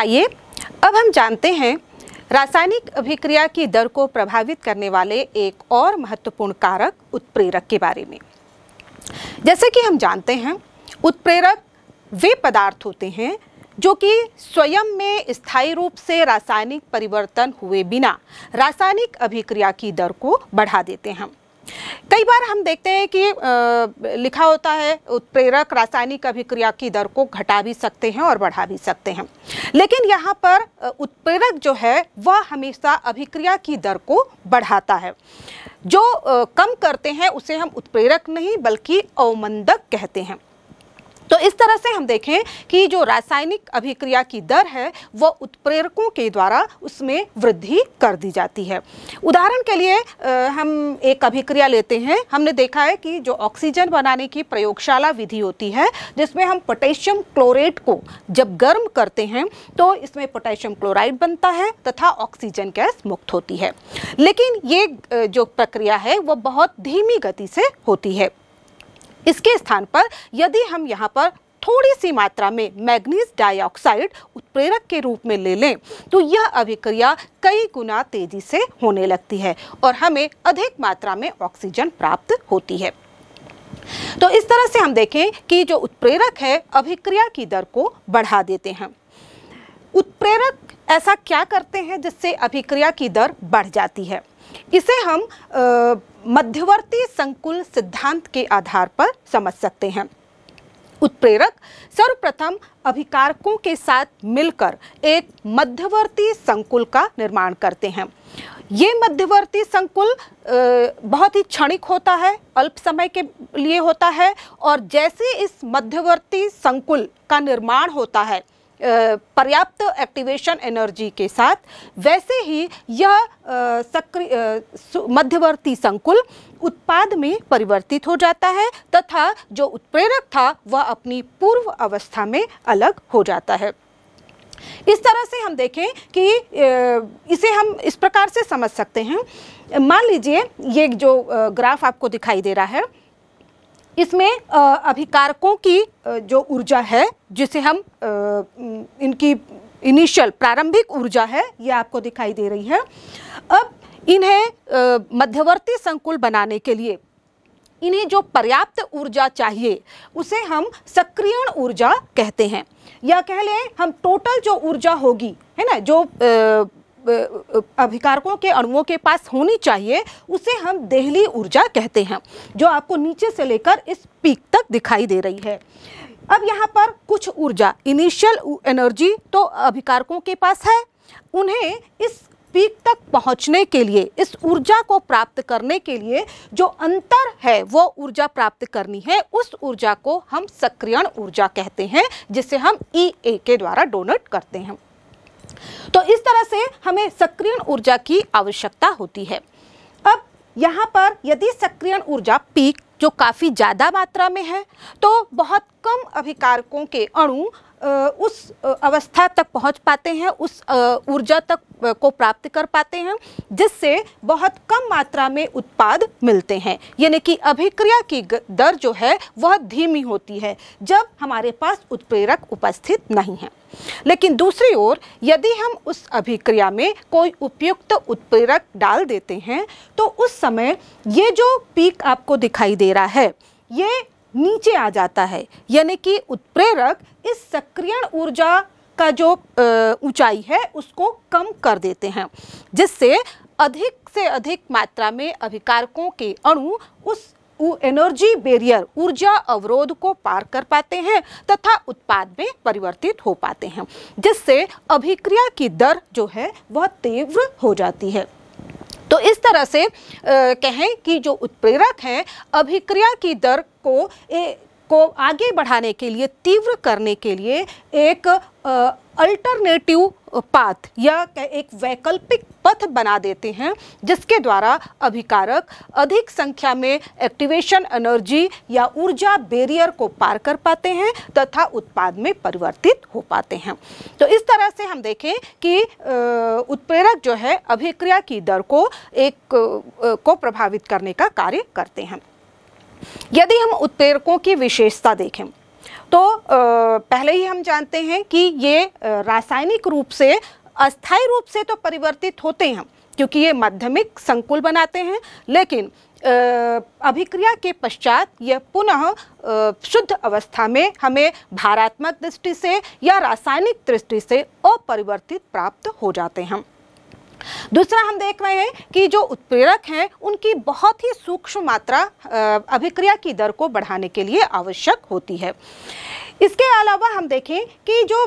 आइए अब हम जानते हैं रासायनिक अभिक्रिया की दर को प्रभावित करने वाले एक और महत्वपूर्ण कारक उत्प्रेरक के बारे में जैसे कि हम जानते हैं उत्प्रेरक वे पदार्थ होते हैं जो कि स्वयं में स्थायी रूप से रासायनिक परिवर्तन हुए बिना रासायनिक अभिक्रिया की दर को बढ़ा देते हैं कई बार हम देखते हैं कि आ, लिखा होता है उत्प्रेरक रासायनिक अभिक्रिया की दर को घटा भी सकते हैं और बढ़ा भी सकते हैं लेकिन यहाँ पर उत्प्रेरक जो है वह हमेशा अभिक्रिया की दर को बढ़ाता है जो आ, कम करते हैं उसे हम उत्प्रेरक नहीं बल्कि अवमंदक कहते हैं तो इस तरह से हम देखें कि जो रासायनिक अभिक्रिया की दर है वह उत्प्रेरकों के द्वारा उसमें वृद्धि कर दी जाती है उदाहरण के लिए हम एक अभिक्रिया लेते हैं हमने देखा है कि जो ऑक्सीजन बनाने की प्रयोगशाला विधि होती है जिसमें हम पोटेशियम क्लोरेट को जब गर्म करते हैं तो इसमें पोटेशियम क्लोराइड बनता है तथा ऑक्सीजन गैस मुक्त होती है लेकिन ये जो प्रक्रिया है वह बहुत धीमी गति से होती है इसके स्थान पर यदि हम यहाँ पर थोड़ी सी मात्रा में मैग्नीज डाइऑक्साइड उत्प्रेरक के रूप में ले लें तो यह अभिक्रिया कई गुना तेजी से होने लगती है और हमें अधिक मात्रा में ऑक्सीजन प्राप्त होती है तो इस तरह से हम देखें कि जो उत्प्रेरक है अभिक्रिया की दर को बढ़ा देते हैं उत्प्रेरक ऐसा क्या करते हैं जिससे अभिक्रिया की दर बढ़ जाती है इसे हम आ, मध्यवर्ती संकुल सिद्धांत के आधार पर समझ सकते हैं उत्प्रेरक सर्वप्रथम अभिकारकों के साथ मिलकर एक मध्यवर्ती संकुल का निर्माण करते हैं ये मध्यवर्ती संकुल बहुत ही क्षणिक होता है अल्प समय के लिए होता है और जैसे इस मध्यवर्ती संकुल का निर्माण होता है पर्याप्त एक्टिवेशन एनर्जी के साथ वैसे ही यह सक्रिय मध्यवर्ती संकुल उत्पाद में परिवर्तित हो जाता है तथा जो उत्प्रेरक था वह अपनी पूर्व अवस्था में अलग हो जाता है इस तरह से हम देखें कि इसे हम इस प्रकार से समझ सकते हैं मान लीजिए ये जो ग्राफ आपको दिखाई दे रहा है इसमें अभिकारकों की जो ऊर्जा है जिसे हम इनकी इनिशियल प्रारंभिक ऊर्जा है ये आपको दिखाई दे रही है अब इन्हें मध्यवर्ती संकुल बनाने के लिए इन्हें जो पर्याप्त ऊर्जा चाहिए उसे हम सक्रियण ऊर्जा कहते हैं या कह लें हम टोटल जो ऊर्जा होगी है ना जो अभिकारकों के अणुओं के पास होनी चाहिए उसे हम देहली ऊर्जा कहते हैं जो आपको नीचे से लेकर इस पीक तक दिखाई दे रही है अब यहाँ पर कुछ ऊर्जा इनिशियल एनर्जी तो अभिकारकों के पास है उन्हें इस पीक तक पहुंचने के लिए इस ऊर्जा को प्राप्त करने के लिए जो अंतर है वो ऊर्जा प्राप्त करनी है उस ऊर्जा को हम सक्रियण ऊर्जा कहते हैं जिसे हम ई e के द्वारा डोनेट करते हैं तो इस तरह से हमें सक्रिय ऊर्जा की आवश्यकता होती है अब यहाँ पर यदि सक्रिय ऊर्जा पीक जो काफ़ी ज़्यादा मात्रा में है तो बहुत कम अभिकारकों के अणु उस अवस्था तक पहुंच पाते हैं उस ऊर्जा तक को प्राप्त कर पाते हैं जिससे बहुत कम मात्रा में उत्पाद मिलते हैं यानी कि अभिक्रिया की दर जो है वह धीमी होती है जब हमारे पास उत्प्रेरक उपस्थित नहीं है लेकिन दूसरी ओर यदि हम उस अभिक्रिया में कोई उपयुक्त उत्प्रेरक डाल देते हैं तो उस समय ये जो पीक आपको दिखाई दे रहा है ये नीचे आ जाता है यानी कि उत्प्रेरक इस सक्रियण ऊर्जा का जो ऊंचाई है उसको कम कर देते हैं जिससे अधिक से अधिक मात्रा में अभिकारकों के अणु उस एनर्जी बेरियर ऊर्जा अवरोध को पार कर पाते हैं तथा उत्पाद में परिवर्तित हो पाते हैं जिससे अभिक्रिया की दर जो है वह तीव्र हो जाती है तो इस तरह से कहें कि जो उत्प्रेरक हैं अभिक्रिया की दर को ए, को आगे बढ़ाने के लिए तीव्र करने के लिए एक अल्टरनेटिव पाथ या एक वैकल्पिक पथ बना देते हैं जिसके द्वारा अभिकारक अधिक संख्या में एक्टिवेशन एनर्जी या ऊर्जा बेरियर को पार कर पाते हैं तथा उत्पाद में परिवर्तित हो पाते हैं तो इस तरह से हम देखें कि उत्प्रेरक जो है अभिक्रिया की दर को एक को प्रभावित करने का कार्य करते हैं यदि हम उत्प्रेरकों की विशेषता देखें तो पहले ही हम जानते हैं कि ये रासायनिक रूप से अस्थायी रूप से तो परिवर्तित होते हैं क्योंकि ये माध्यमिक संकुल बनाते हैं लेकिन अभिक्रिया के पश्चात यह पुनः शुद्ध अवस्था में हमें भारात्मक दृष्टि से या रासायनिक दृष्टि से अपरिवर्तित प्राप्त हो जाते हैं दूसरा हम देख रहे हैं कि जो उत्प्रेरक हैं उनकी बहुत ही सूक्ष्म मात्रा अभिक्रिया की दर को बढ़ाने के लिए आवश्यक होती है इसके अलावा हम देखें कि जो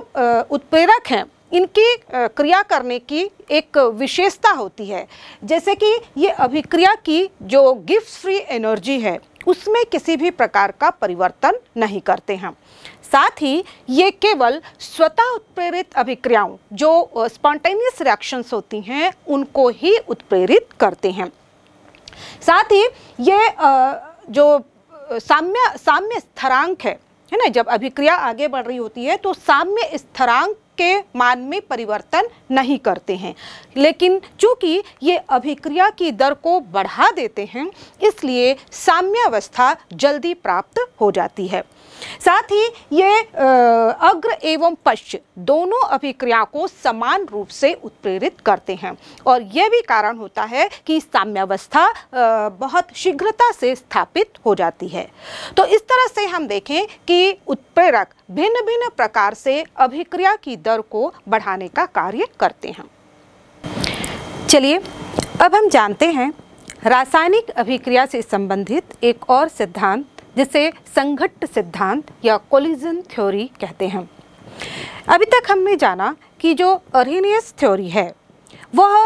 उत्प्रेरक हैं इनकी क्रिया करने की एक विशेषता होती है जैसे कि ये अभिक्रिया की जो गिफ्ट फ्री एनर्जी है उसमें किसी भी प्रकार का परिवर्तन नहीं करते हम साथ ही ये केवल स्वतः उत्प्रेरित अभिक्रियाओं जो स्पॉन्टेनियस रिएक्शंस होती हैं उनको ही उत्प्रेरित करते हैं साथ ही ये जो साम्य साम्य स्थरांक है है ना जब अभिक्रिया आगे बढ़ रही होती है तो साम्य स्थरांक के मान में परिवर्तन नहीं करते हैं लेकिन चूंकि ये अभिक्रिया की दर को बढ़ा देते हैं इसलिए साम्यावस्था जल्दी प्राप्त हो जाती है साथ ही ये अग्र एवं पश्च दोनों अभिक्रिया को समान रूप से उत्प्रेरित करते हैं और यह भी कारण होता है कि साम्यावस्था बहुत शीघ्रता से स्थापित हो जाती है तो इस तरह से हम देखें कि उत्प्रेरक भिन्न भिन्न प्रकार से अभिक्रिया की दर को बढ़ाने का कार्य करते हैं चलिए अब हम जानते हैं रासायनिक अभिक्रिया से संबंधित एक और सिद्धांत जिसे संघट्ट सिद्धांत या कोलिजन थ्योरी कहते हैं अभी तक हमने जाना कि जो अरेनियस थ्योरी है वह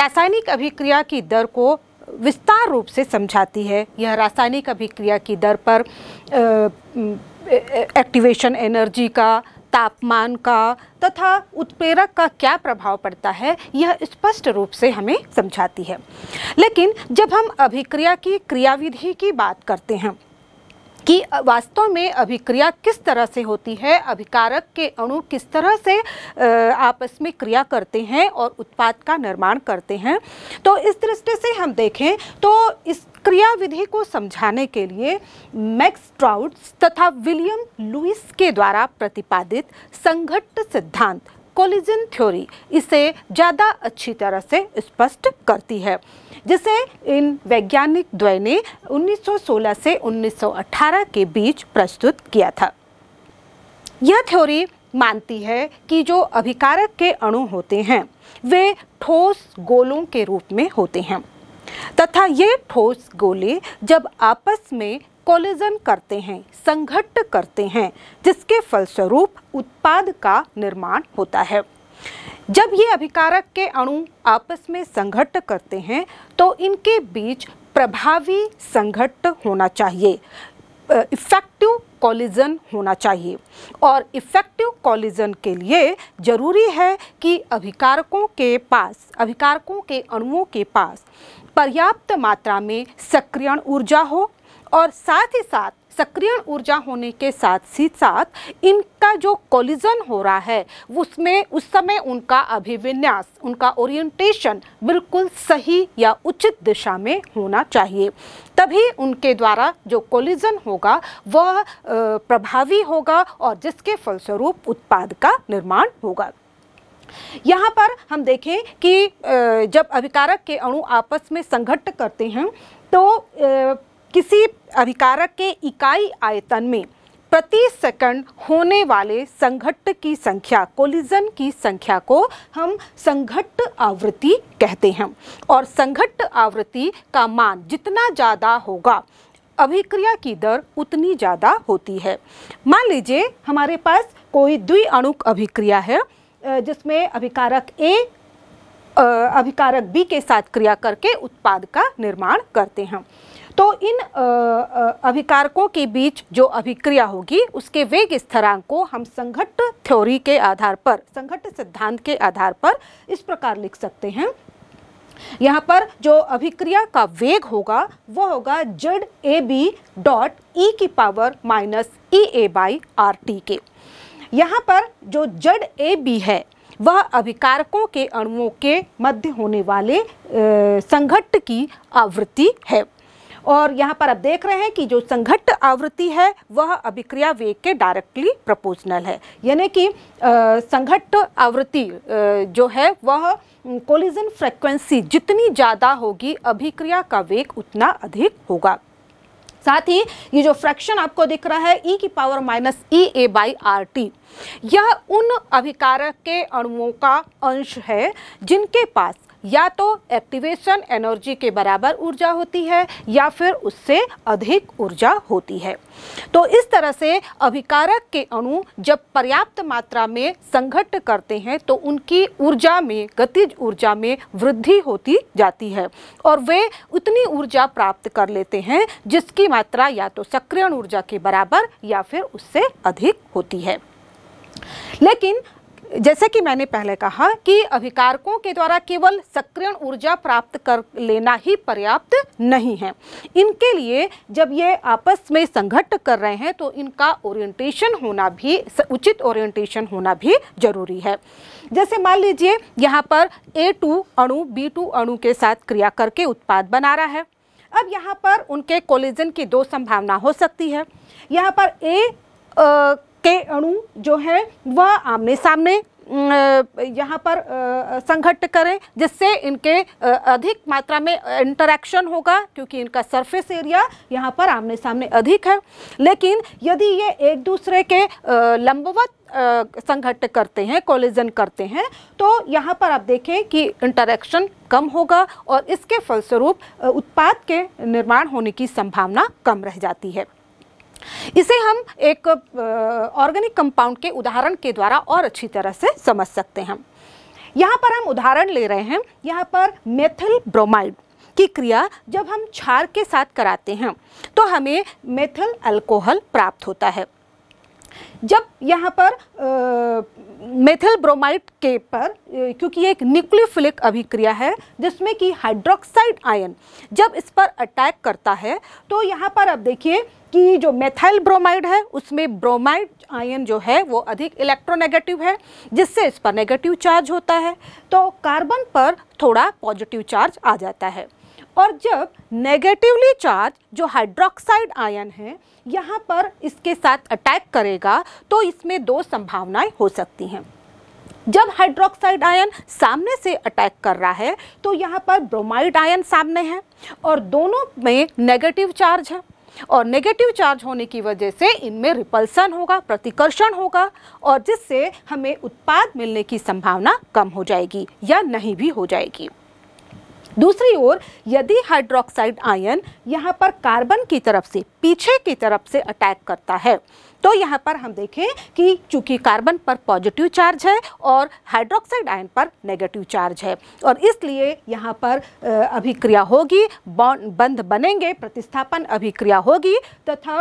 रासायनिक अभिक्रिया की दर को विस्तार रूप से समझाती है यह रासायनिक अभिक्रिया की दर पर एक्टिवेशन एनर्जी का तापमान का तथा उत्प्रेरक का क्या प्रभाव पड़ता है यह स्पष्ट रूप से हमें समझाती है लेकिन जब हम अभिक्रिया की क्रियाविधि की बात करते हैं कि वास्तव में अभिक्रिया किस तरह से होती है अभिकारक के अणु किस तरह से आपस में क्रिया करते हैं और उत्पाद का निर्माण करते हैं तो इस दृष्टि से हम देखें तो इस क्रिया विधि को समझाने के लिए मैक्स ट्राउट्स तथा विलियम लुइस के द्वारा प्रतिपादित संघट्ट सिद्धांत कोलिजन थ्योरी इसे ज़्यादा अच्छी तरह से स्पष्ट करती है जिसे इन वैज्ञानिक द्वय ने 1916 से 1918 के बीच प्रस्तुत किया था यह थ्योरी मानती है कि जो अभिकारक के अणु होते हैं वे ठोस गोलों के रूप में होते हैं तथा ये ठोस गोले जब आपस में कोलिजन करते हैं संघट्ट करते हैं जिसके फलस्वरूप उत्पाद का निर्माण होता है जब ये अभिकारक के अणु आपस में संघट्ट करते हैं तो इनके बीच प्रभावी संघट्ट होना चाहिए इफेक्टिव कॉलिजन होना चाहिए और इफेक्टिव कॉलिजन के लिए ज़रूरी है कि अभिकारकों के पास अभिकारकों के अणुओं के पास पर्याप्त मात्रा में सक्रियण ऊर्जा हो और साथ ही साथ सक्रियण ऊर्जा होने के साथ ही साथ इनका जो कोलिजन हो रहा है उसमें उस समय उनका अभिविन्यास उनका ओरिएंटेशन बिल्कुल सही या उचित दिशा में होना चाहिए तभी उनके द्वारा जो कोलिजन होगा वह प्रभावी होगा और जिसके फलस्वरूप उत्पाद का निर्माण होगा यहाँ पर हम देखें कि जब अभिकारक के अणु आपस में संघट्ट करते हैं तो किसी अभिकारक के इकाई आयतन में प्रति सेकंड होने वाले संघट्ट की संख्या कोलिजन की संख्या को हम संघट्ट आवृत्ति कहते हैं और संघट्ट आवृत्ति का मान जितना ज़्यादा होगा अभिक्रिया की दर उतनी ज़्यादा होती है मान लीजिए हमारे पास कोई द्वि अणुक अभिक्रिया है जिसमें अभिकारक ए अभिकारक बी के साथ क्रिया करके उत्पाद का निर्माण करते हैं तो इन अभिकारकों के बीच जो अभिक्रिया होगी उसके वेग स्थरांक को हम संघट्ट थ्योरी के आधार पर संघट्ट सिद्धांत के आधार पर इस प्रकार लिख सकते हैं यहाँ पर जो अभिक्रिया का वेग होगा वह होगा जड ए बी डॉट ई की power minus E A by R T के यहाँ पर जो जड ए बी है वह अभिकारकों के अणुओं के मध्य होने वाले संघट्ट की आवृत्ति है और यहाँ पर आप देख रहे हैं कि जो संघट्ट आवृत्ति है वह अभिक्रिया वेग के डायरेक्टली प्रपोजनल है यानी कि संघट्ट आवृत्ति जो है वह कोलिजन फ्रिक्वेंसी जितनी ज़्यादा होगी अभिक्रिया का वेग उतना अधिक होगा साथ ही ये जो फ्रैक्शन आपको दिख रहा है ई e की power minus E A by R T यह उन अभिकारक के अणुओं का अंश है जिनके पास या तो एक्टिवेशन एनर्जी के बराबर ऊर्जा होती है या फिर उससे अधिक ऊर्जा होती है तो इस तरह से अभिकारक के अणु जब पर्याप्त मात्रा में संघट करते हैं तो उनकी ऊर्जा में गतिज ऊर्जा में वृद्धि होती जाती है और वे उतनी ऊर्जा प्राप्त कर लेते हैं जिसकी मात्रा या तो सक्रियण ऊर्जा के बराबर या फिर उससे अधिक होती है लेकिन जैसे कि मैंने पहले कहा कि अभिकारकों के द्वारा केवल सक्रिय ऊर्जा प्राप्त कर लेना ही पर्याप्त नहीं है इनके लिए जब ये आपस में संघट कर रहे हैं तो इनका ओरिएंटेशन होना भी उचित ओरिएंटेशन होना भी जरूरी है जैसे मान लीजिए यहाँ पर A2 अणु B2 अणु के साथ क्रिया करके उत्पाद बना रहा है अब यहाँ पर उनके कोलिजन की दो संभावना हो सकती है यहाँ पर ए आ, के अणु जो हैं वह आमने सामने यहाँ पर संघट्ट करें जिससे इनके अधिक मात्रा में इंटरैक्शन होगा क्योंकि इनका सरफेस एरिया यहाँ पर आमने सामने अधिक है लेकिन यदि ये एक दूसरे के लंबवत संघट्ट करते हैं कॉलेजन करते हैं तो यहाँ पर आप देखें कि इंटरैक्शन कम होगा और इसके फलस्वरूप उत्पाद के निर्माण होने की संभावना कम रह जाती है इसे हम एक ऑर्गेनिक कंपाउंड के उदाहरण के द्वारा और अच्छी तरह से समझ सकते हैं यहाँ पर हम उदाहरण ले रहे हैं यहाँ पर मेथिल ब्रोमाइड की क्रिया जब हम क्षार के साथ कराते हैं तो हमें मेथिल अल्कोहल प्राप्त होता है जब यहाँ पर मेथिल ब्रोमाइड के पर क्योंकि एक न्यूक्लियोफिलिक अभिक्रिया है जिसमें कि हाइड्रोक्साइड आयन जब इस पर अटैक करता है तो यहाँ पर आप देखिए कि जो मेथाइल ब्रोमाइड है उसमें ब्रोमाइड आयन जो है वो अधिक इलेक्ट्रोनेगेटिव है जिससे इस पर नेगेटिव चार्ज होता है तो कार्बन पर थोड़ा पॉजिटिव चार्ज आ जाता है और जब नेगेटिवली चार्ज जो हाइड्रोक्साइड आयन है यहाँ पर इसके साथ अटैक करेगा तो इसमें दो संभावनाएं हो सकती हैं जब हाइड्रोक्साइड आयन सामने से अटैक कर रहा है तो यहाँ पर ब्रोमाइड आयन सामने है और दोनों में नेगेटिव चार्ज है और नेगेटिव चार्ज होने की वजह से इनमें रिपल्सन होगा प्रतिकर्षण होगा और जिससे हमें उत्पाद मिलने की संभावना कम हो जाएगी या नहीं भी हो जाएगी दूसरी ओर यदि हाइड्रोक्साइड आयन यहाँ पर कार्बन की तरफ से पीछे की तरफ से अटैक करता है तो यहाँ पर हम देखें कि चूंकि कार्बन पर पॉजिटिव चार्ज है और हाइड्रोक्साइड आयन पर नेगेटिव चार्ज है और इसलिए यहाँ पर अभिक्रिया होगी बंध बनेंगे प्रतिस्थापन अभिक्रिया होगी तथा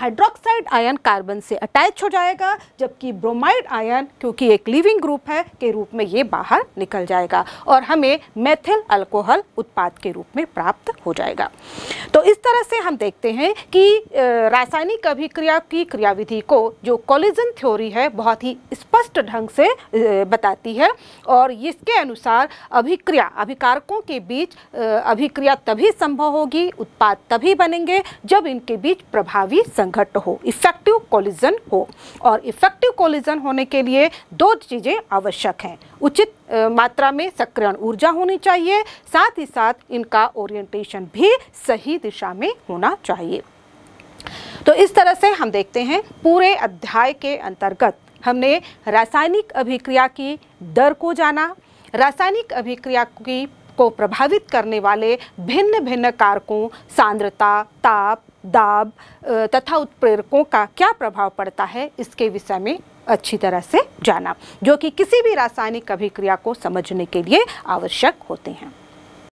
हाइड्रोक्साइड आयन कार्बन से अटैच हो जाएगा जबकि ब्रोमाइड आयन क्योंकि एक लिविंग ग्रुप है के रूप में ये बाहर निकल जाएगा और हमें मेथिल अल्कोहल उत्पाद के रूप में प्राप्त हो जाएगा तो इस तरह से हम देखते हैं कि रासायनिक अभिक्रिया की क्रिया क्रियाविधि को जो कॉलिजन थ्योरी है बहुत ही स्पष्ट ढंग से बताती है और इसके अनुसार अभिक्रिया अभिकारकों के बीच अभिक्रिया तभी संभव होगी उत्पाद तभी बनेंगे जब इनके बीच प्रभावी संघट हो इफेक्टिव कॉलिजन हो और इफेक्टिव कॉलिजन होने के लिए दो चीज़ें आवश्यक हैं उचित मात्रा में सक्रियण ऊर्जा होनी चाहिए साथ ही साथ इनका ओरिएंटेशन भी सही दिशा में होना चाहिए तो इस तरह से हम देखते हैं पूरे अध्याय के अंतर्गत हमने रासायनिक अभिक्रिया की दर को जाना रासायनिक अभिक्रिया की को प्रभावित करने वाले भिन्न भिन्न कारकों सांद्रता ताप दाब तथा उत्प्रेरकों का क्या प्रभाव पड़ता है इसके विषय में अच्छी तरह से जाना जो कि किसी भी रासायनिक अभिक्रिया को समझने के लिए आवश्यक होते हैं